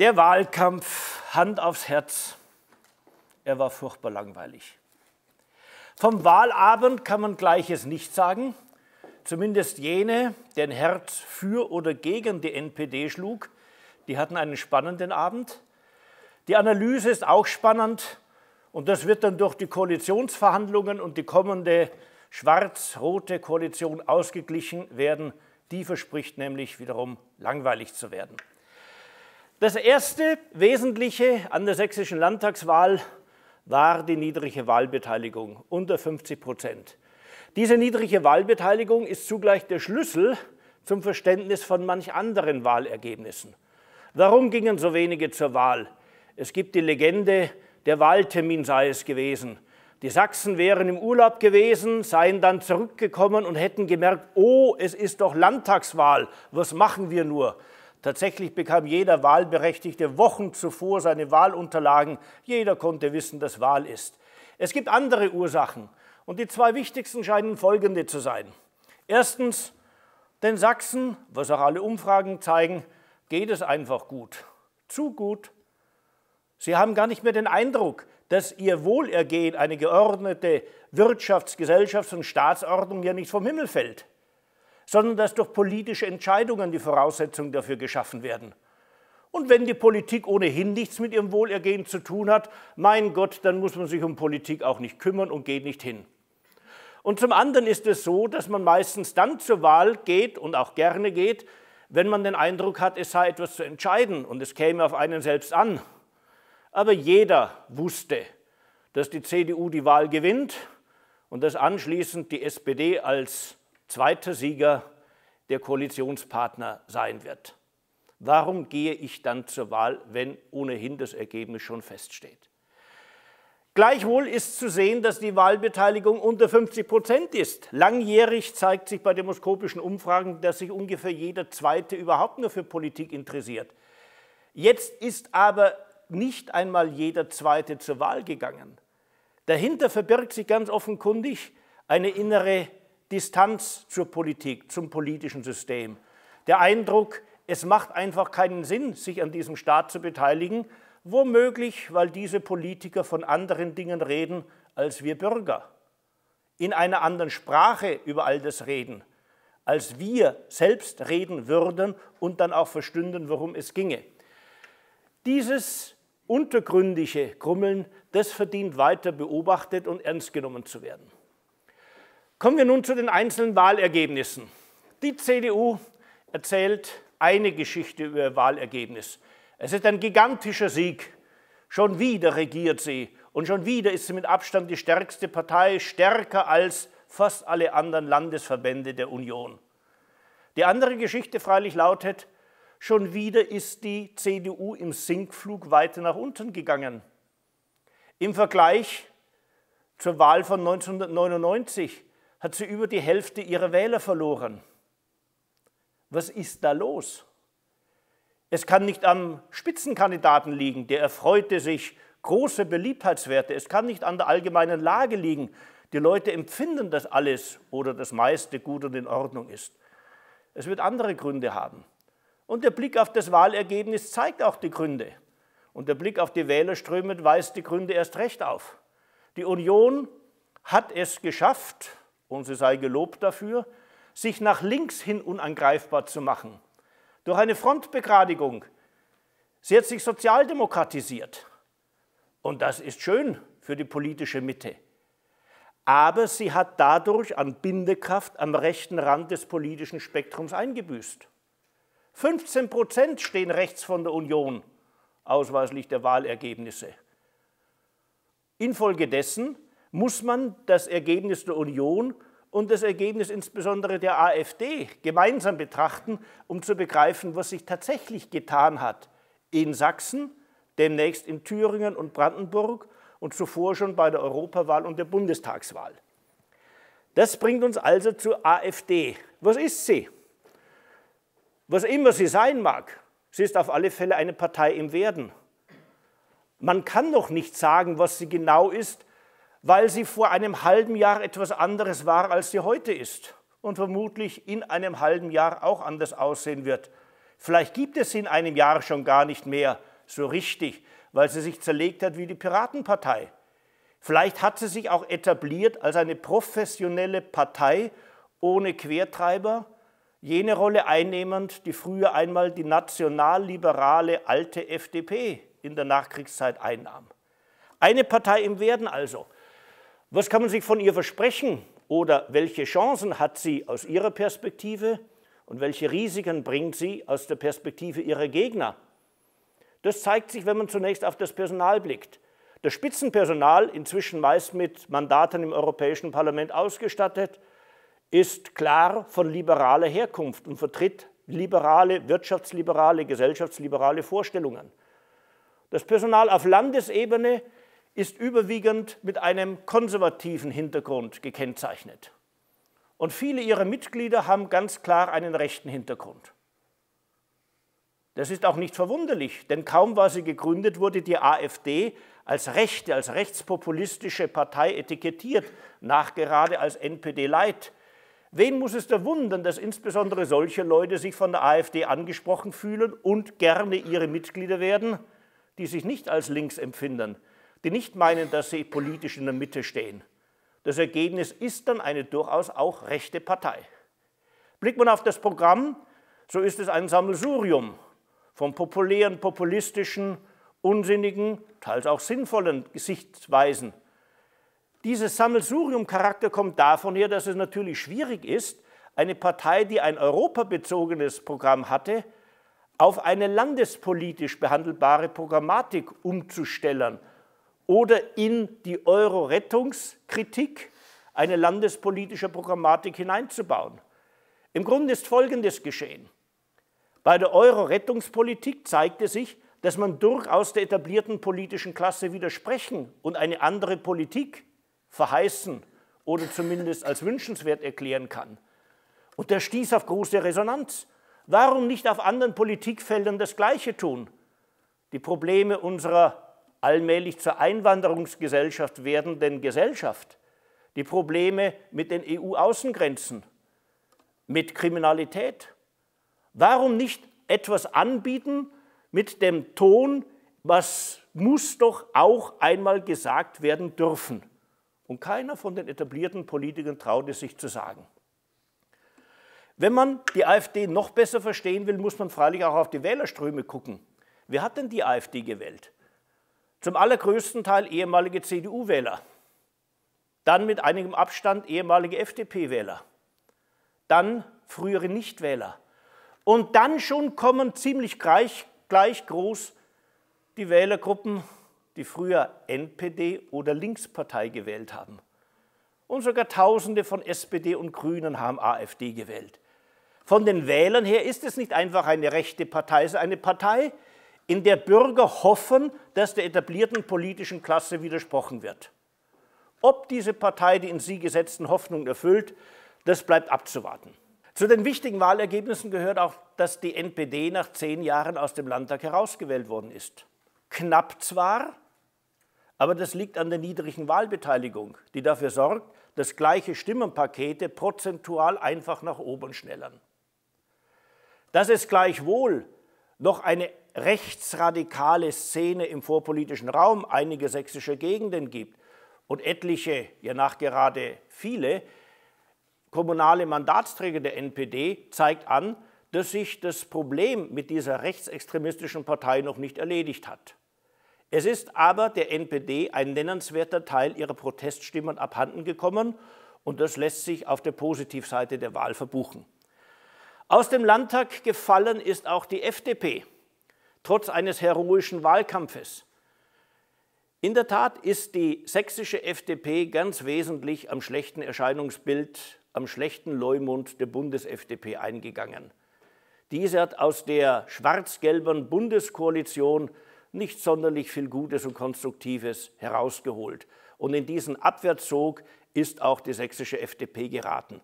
Der Wahlkampf, Hand aufs Herz, er war furchtbar langweilig. Vom Wahlabend kann man Gleiches nicht sagen. Zumindest jene, deren Herz für oder gegen die NPD schlug, die hatten einen spannenden Abend. Die Analyse ist auch spannend und das wird dann durch die Koalitionsverhandlungen und die kommende schwarz-rote Koalition ausgeglichen werden. Die verspricht nämlich wiederum langweilig zu werden. Das erste Wesentliche an der sächsischen Landtagswahl war die niedrige Wahlbeteiligung unter 50 Prozent. Diese niedrige Wahlbeteiligung ist zugleich der Schlüssel zum Verständnis von manch anderen Wahlergebnissen. Warum gingen so wenige zur Wahl? Es gibt die Legende, der Wahltermin sei es gewesen. Die Sachsen wären im Urlaub gewesen, seien dann zurückgekommen und hätten gemerkt, oh, es ist doch Landtagswahl, was machen wir nur? Tatsächlich bekam jeder Wahlberechtigte Wochen zuvor seine Wahlunterlagen. Jeder konnte wissen, dass Wahl ist. Es gibt andere Ursachen. Und die zwei wichtigsten scheinen folgende zu sein. Erstens, den Sachsen, was auch alle Umfragen zeigen, geht es einfach gut. Zu gut. Sie haben gar nicht mehr den Eindruck, dass ihr Wohlergehen, eine geordnete Wirtschafts-, Gesellschafts- und Staatsordnung ja nicht vom Himmel fällt sondern dass durch politische Entscheidungen die Voraussetzungen dafür geschaffen werden. Und wenn die Politik ohnehin nichts mit ihrem Wohlergehen zu tun hat, mein Gott, dann muss man sich um Politik auch nicht kümmern und geht nicht hin. Und zum anderen ist es so, dass man meistens dann zur Wahl geht und auch gerne geht, wenn man den Eindruck hat, es sei etwas zu entscheiden und es käme auf einen selbst an. Aber jeder wusste, dass die CDU die Wahl gewinnt und dass anschließend die SPD als zweiter Sieger der Koalitionspartner sein wird. Warum gehe ich dann zur Wahl, wenn ohnehin das Ergebnis schon feststeht? Gleichwohl ist zu sehen, dass die Wahlbeteiligung unter 50 Prozent ist. Langjährig zeigt sich bei demoskopischen Umfragen, dass sich ungefähr jeder Zweite überhaupt nur für Politik interessiert. Jetzt ist aber nicht einmal jeder Zweite zur Wahl gegangen. Dahinter verbirgt sich ganz offenkundig eine innere Distanz zur Politik, zum politischen System. Der Eindruck, es macht einfach keinen Sinn, sich an diesem Staat zu beteiligen, womöglich, weil diese Politiker von anderen Dingen reden als wir Bürger, in einer anderen Sprache über all das reden, als wir selbst reden würden und dann auch verstünden, worum es ginge. Dieses untergründige Grummeln, das verdient weiter beobachtet und ernst genommen zu werden. Kommen wir nun zu den einzelnen Wahlergebnissen. Die CDU erzählt eine Geschichte über ihr Wahlergebnis. Es ist ein gigantischer Sieg. Schon wieder regiert sie und schon wieder ist sie mit Abstand die stärkste Partei, stärker als fast alle anderen Landesverbände der Union. Die andere Geschichte freilich lautet, schon wieder ist die CDU im Sinkflug weiter nach unten gegangen. Im Vergleich zur Wahl von 1999 hat sie über die Hälfte ihrer Wähler verloren. Was ist da los? Es kann nicht am Spitzenkandidaten liegen, der erfreute sich große Beliebtheitswerte. Es kann nicht an der allgemeinen Lage liegen. Die Leute empfinden, dass alles oder das meiste gut und in Ordnung ist. Es wird andere Gründe haben. Und der Blick auf das Wahlergebnis zeigt auch die Gründe. Und der Blick auf die Wählerströme weist die Gründe erst recht auf. Die Union hat es geschafft, und sie sei gelobt dafür, sich nach links hin unangreifbar zu machen. Durch eine Frontbegradigung. Sie hat sich sozialdemokratisiert. Und das ist schön für die politische Mitte. Aber sie hat dadurch an Bindekraft am rechten Rand des politischen Spektrums eingebüßt. 15 Prozent stehen rechts von der Union, ausweislich der Wahlergebnisse. Infolgedessen muss man das Ergebnis der Union und das Ergebnis insbesondere der AfD gemeinsam betrachten, um zu begreifen, was sich tatsächlich getan hat in Sachsen, demnächst in Thüringen und Brandenburg und zuvor schon bei der Europawahl und der Bundestagswahl. Das bringt uns also zur AfD. Was ist sie? Was immer sie sein mag, sie ist auf alle Fälle eine Partei im Werden. Man kann noch nicht sagen, was sie genau ist, weil sie vor einem halben Jahr etwas anderes war, als sie heute ist und vermutlich in einem halben Jahr auch anders aussehen wird. Vielleicht gibt es sie in einem Jahr schon gar nicht mehr so richtig, weil sie sich zerlegt hat wie die Piratenpartei. Vielleicht hat sie sich auch etabliert als eine professionelle Partei ohne Quertreiber, jene Rolle einnehmend, die früher einmal die nationalliberale alte FDP in der Nachkriegszeit einnahm. Eine Partei im Werden also, was kann man sich von ihr versprechen oder welche Chancen hat sie aus ihrer Perspektive und welche Risiken bringt sie aus der Perspektive ihrer Gegner? Das zeigt sich, wenn man zunächst auf das Personal blickt. Das Spitzenpersonal, inzwischen meist mit Mandaten im Europäischen Parlament ausgestattet, ist klar von liberaler Herkunft und vertritt liberale, wirtschaftsliberale, gesellschaftsliberale Vorstellungen. Das Personal auf Landesebene ist überwiegend mit einem konservativen Hintergrund gekennzeichnet. Und viele ihrer Mitglieder haben ganz klar einen rechten Hintergrund. Das ist auch nicht verwunderlich, denn kaum war sie gegründet, wurde die AfD als rechte, als rechtspopulistische Partei etikettiert, nachgerade als npd leit Wen muss es da wundern, dass insbesondere solche Leute sich von der AfD angesprochen fühlen und gerne ihre Mitglieder werden, die sich nicht als links empfinden, die nicht meinen, dass sie politisch in der Mitte stehen. Das Ergebnis ist dann eine durchaus auch rechte Partei. Blickt man auf das Programm, so ist es ein Sammelsurium von populären, populistischen, unsinnigen, teils auch sinnvollen Gesichtsweisen. Dieses Sammelsurium-Charakter kommt davon her, dass es natürlich schwierig ist, eine Partei, die ein europabezogenes Programm hatte, auf eine landespolitisch behandelbare Programmatik umzustellen – oder in die Euro-Rettungskritik eine landespolitische Programmatik hineinzubauen. Im Grunde ist Folgendes geschehen. Bei der Euro-Rettungspolitik zeigte sich, dass man durchaus der etablierten politischen Klasse widersprechen und eine andere Politik verheißen oder zumindest als wünschenswert erklären kann. Und der stieß auf große Resonanz. Warum nicht auf anderen Politikfeldern das Gleiche tun? Die Probleme unserer allmählich zur Einwanderungsgesellschaft werdenden Gesellschaft, die Probleme mit den EU-Außengrenzen, mit Kriminalität. Warum nicht etwas anbieten mit dem Ton, was muss doch auch einmal gesagt werden dürfen? Und keiner von den etablierten Politikern traut es sich zu sagen. Wenn man die AfD noch besser verstehen will, muss man freilich auch auf die Wählerströme gucken. Wer hat denn die AfD gewählt? zum allergrößten Teil ehemalige CDU-Wähler, dann mit einigem Abstand ehemalige FDP-Wähler, dann frühere Nichtwähler. Und dann schon kommen ziemlich gleich, gleich groß die Wählergruppen, die früher NPD oder Linkspartei gewählt haben. Und sogar Tausende von SPD und Grünen haben AfD gewählt. Von den Wählern her ist es nicht einfach eine rechte Partei, es ist eine Partei, in der Bürger hoffen, dass der etablierten politischen Klasse widersprochen wird. Ob diese Partei die in sie gesetzten Hoffnungen erfüllt, das bleibt abzuwarten. Zu den wichtigen Wahlergebnissen gehört auch, dass die NPD nach zehn Jahren aus dem Landtag herausgewählt worden ist. Knapp zwar, aber das liegt an der niedrigen Wahlbeteiligung, die dafür sorgt, dass gleiche Stimmenpakete prozentual einfach nach oben schnellern. Dass es gleichwohl noch eine rechtsradikale Szene im vorpolitischen Raum einige sächsische Gegenden gibt und etliche, ja nachgerade viele, kommunale Mandatsträger der NPD, zeigt an, dass sich das Problem mit dieser rechtsextremistischen Partei noch nicht erledigt hat. Es ist aber der NPD ein nennenswerter Teil ihrer Proteststimmen abhanden gekommen und das lässt sich auf der Positivseite der Wahl verbuchen. Aus dem Landtag gefallen ist auch die FDP trotz eines heroischen Wahlkampfes. In der Tat ist die sächsische FDP ganz wesentlich am schlechten Erscheinungsbild, am schlechten Leumund der Bundes-FDP eingegangen. Diese hat aus der schwarz-gelben Bundeskoalition nicht sonderlich viel Gutes und Konstruktives herausgeholt. Und in diesen Abwärtszug ist auch die sächsische FDP geraten.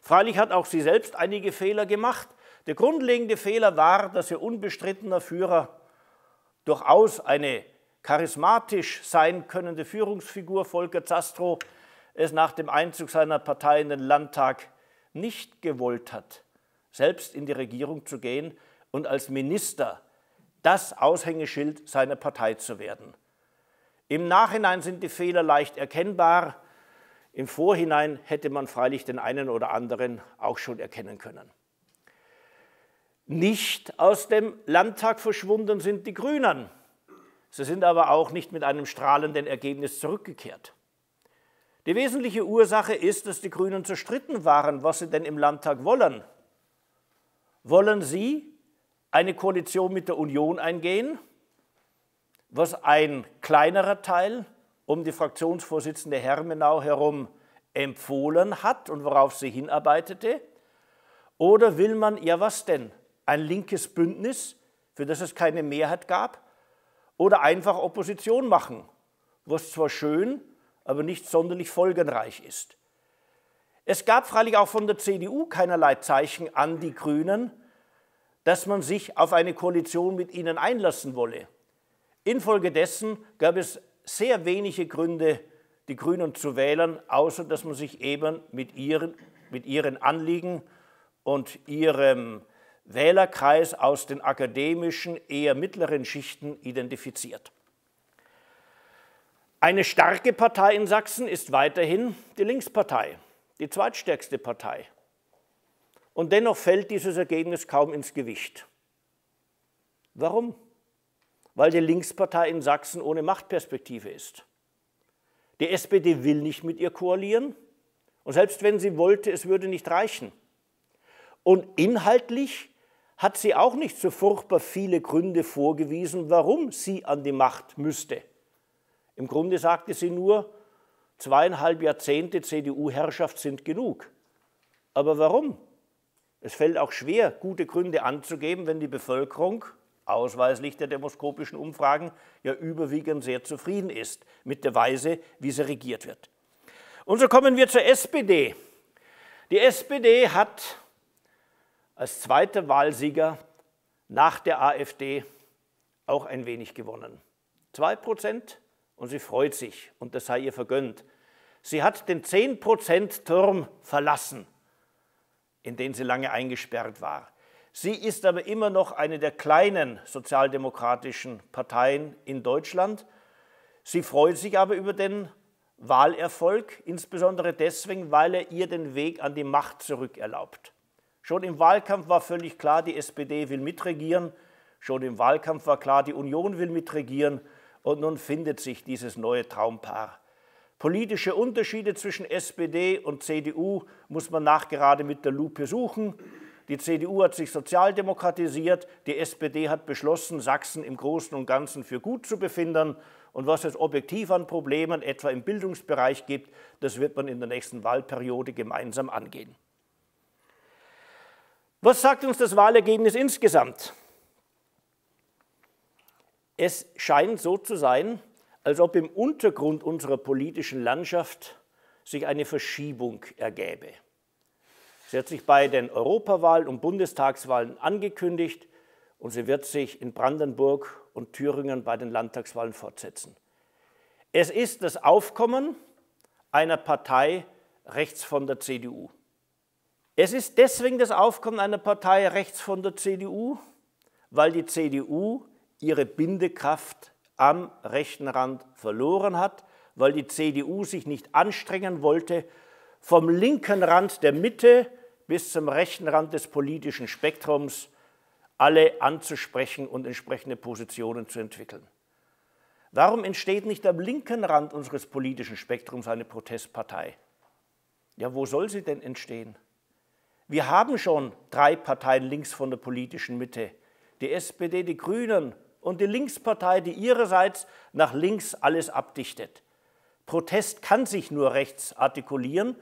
Freilich hat auch sie selbst einige Fehler gemacht – der grundlegende Fehler war, dass ihr unbestrittener Führer durchaus eine charismatisch sein könnende Führungsfigur Volker Zastrow es nach dem Einzug seiner Partei in den Landtag nicht gewollt hat, selbst in die Regierung zu gehen und als Minister das Aushängeschild seiner Partei zu werden. Im Nachhinein sind die Fehler leicht erkennbar, im Vorhinein hätte man freilich den einen oder anderen auch schon erkennen können. Nicht aus dem Landtag verschwunden sind die Grünen. Sie sind aber auch nicht mit einem strahlenden Ergebnis zurückgekehrt. Die wesentliche Ursache ist, dass die Grünen zerstritten waren, was sie denn im Landtag wollen. Wollen sie eine Koalition mit der Union eingehen, was ein kleinerer Teil um die Fraktionsvorsitzende Hermenau herum empfohlen hat und worauf sie hinarbeitete? Oder will man, ja was denn, ein linkes Bündnis, für das es keine Mehrheit gab, oder einfach Opposition machen, was zwar schön, aber nicht sonderlich folgenreich ist. Es gab freilich auch von der CDU keinerlei Zeichen an die Grünen, dass man sich auf eine Koalition mit ihnen einlassen wolle. Infolgedessen gab es sehr wenige Gründe, die Grünen zu wählen, außer dass man sich eben mit ihren, mit ihren Anliegen und ihrem Wählerkreis aus den akademischen, eher mittleren Schichten identifiziert. Eine starke Partei in Sachsen ist weiterhin die Linkspartei, die zweitstärkste Partei. Und dennoch fällt dieses Ergebnis kaum ins Gewicht. Warum? Weil die Linkspartei in Sachsen ohne Machtperspektive ist. Die SPD will nicht mit ihr koalieren und selbst wenn sie wollte, es würde nicht reichen. Und inhaltlich hat sie auch nicht so furchtbar viele Gründe vorgewiesen, warum sie an die Macht müsste. Im Grunde sagte sie nur, zweieinhalb Jahrzehnte CDU-Herrschaft sind genug. Aber warum? Es fällt auch schwer, gute Gründe anzugeben, wenn die Bevölkerung, ausweislich der demoskopischen Umfragen, ja überwiegend sehr zufrieden ist mit der Weise, wie sie regiert wird. Und so kommen wir zur SPD. Die SPD hat als zweiter Wahlsieger nach der AfD auch ein wenig gewonnen. Zwei Prozent und sie freut sich und das sei ihr vergönnt. Sie hat den zehn Prozent turm verlassen, in den sie lange eingesperrt war. Sie ist aber immer noch eine der kleinen sozialdemokratischen Parteien in Deutschland. Sie freut sich aber über den Wahlerfolg, insbesondere deswegen, weil er ihr den Weg an die Macht zurückerlaubt. Schon im Wahlkampf war völlig klar, die SPD will mitregieren. Schon im Wahlkampf war klar, die Union will mitregieren. Und nun findet sich dieses neue Traumpaar. Politische Unterschiede zwischen SPD und CDU muss man nachgerade mit der Lupe suchen. Die CDU hat sich sozialdemokratisiert, die SPD hat beschlossen, Sachsen im Großen und Ganzen für gut zu befinden. Und was es objektiv an Problemen etwa im Bildungsbereich gibt, das wird man in der nächsten Wahlperiode gemeinsam angehen. Was sagt uns das Wahlergebnis insgesamt? Es scheint so zu sein, als ob im Untergrund unserer politischen Landschaft sich eine Verschiebung ergäbe. Sie hat sich bei den Europawahlen und Bundestagswahlen angekündigt und sie wird sich in Brandenburg und Thüringen bei den Landtagswahlen fortsetzen. Es ist das Aufkommen einer Partei rechts von der CDU. Es ist deswegen das Aufkommen einer Partei rechts von der CDU, weil die CDU ihre Bindekraft am rechten Rand verloren hat, weil die CDU sich nicht anstrengen wollte, vom linken Rand der Mitte bis zum rechten Rand des politischen Spektrums alle anzusprechen und entsprechende Positionen zu entwickeln. Warum entsteht nicht am linken Rand unseres politischen Spektrums eine Protestpartei? Ja, wo soll sie denn entstehen? Wir haben schon drei Parteien links von der politischen Mitte. Die SPD, die Grünen und die Linkspartei, die ihrerseits nach links alles abdichtet. Protest kann sich nur rechts artikulieren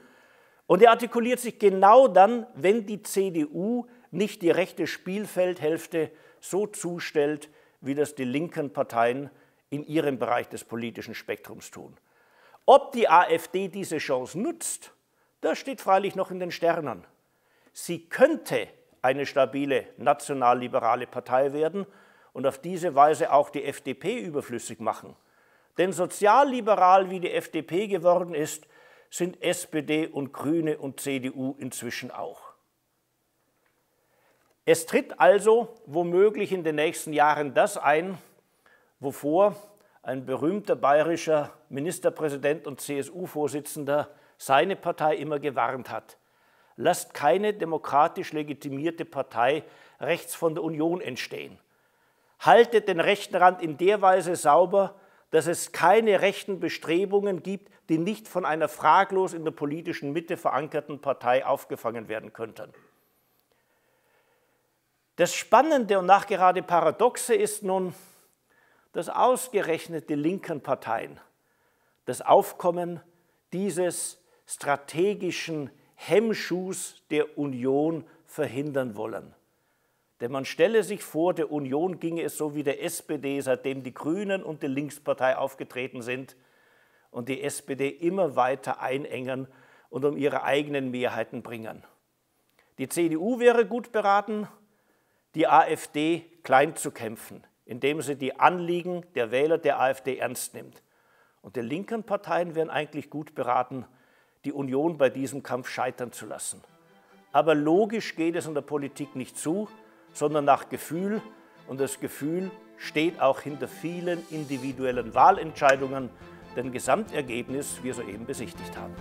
und er artikuliert sich genau dann, wenn die CDU nicht die rechte Spielfeldhälfte so zustellt, wie das die linken Parteien in ihrem Bereich des politischen Spektrums tun. Ob die AfD diese Chance nutzt, das steht freilich noch in den Sternen sie könnte eine stabile nationalliberale Partei werden und auf diese Weise auch die FDP überflüssig machen. Denn sozialliberal wie die FDP geworden ist, sind SPD und Grüne und CDU inzwischen auch. Es tritt also womöglich in den nächsten Jahren das ein, wovor ein berühmter bayerischer Ministerpräsident und CSU-Vorsitzender seine Partei immer gewarnt hat. Lasst keine demokratisch legitimierte Partei rechts von der Union entstehen. Haltet den rechten Rand in der Weise sauber, dass es keine rechten Bestrebungen gibt, die nicht von einer fraglos in der politischen Mitte verankerten Partei aufgefangen werden könnten. Das Spannende und nachgerade Paradoxe ist nun, dass ausgerechnet die linken Parteien das Aufkommen dieses strategischen Hemmschuhs der Union verhindern wollen. Denn man stelle sich vor, der Union ginge es so wie der SPD, seitdem die Grünen und die Linkspartei aufgetreten sind und die SPD immer weiter einengen und um ihre eigenen Mehrheiten bringen. Die CDU wäre gut beraten, die AfD klein zu kämpfen, indem sie die Anliegen der Wähler der AfD ernst nimmt. Und die linken Parteien wären eigentlich gut beraten, die Union bei diesem Kampf scheitern zu lassen. Aber logisch geht es in der Politik nicht zu, sondern nach Gefühl. Und das Gefühl steht auch hinter vielen individuellen Wahlentscheidungen, deren Gesamtergebnis wir soeben besichtigt haben.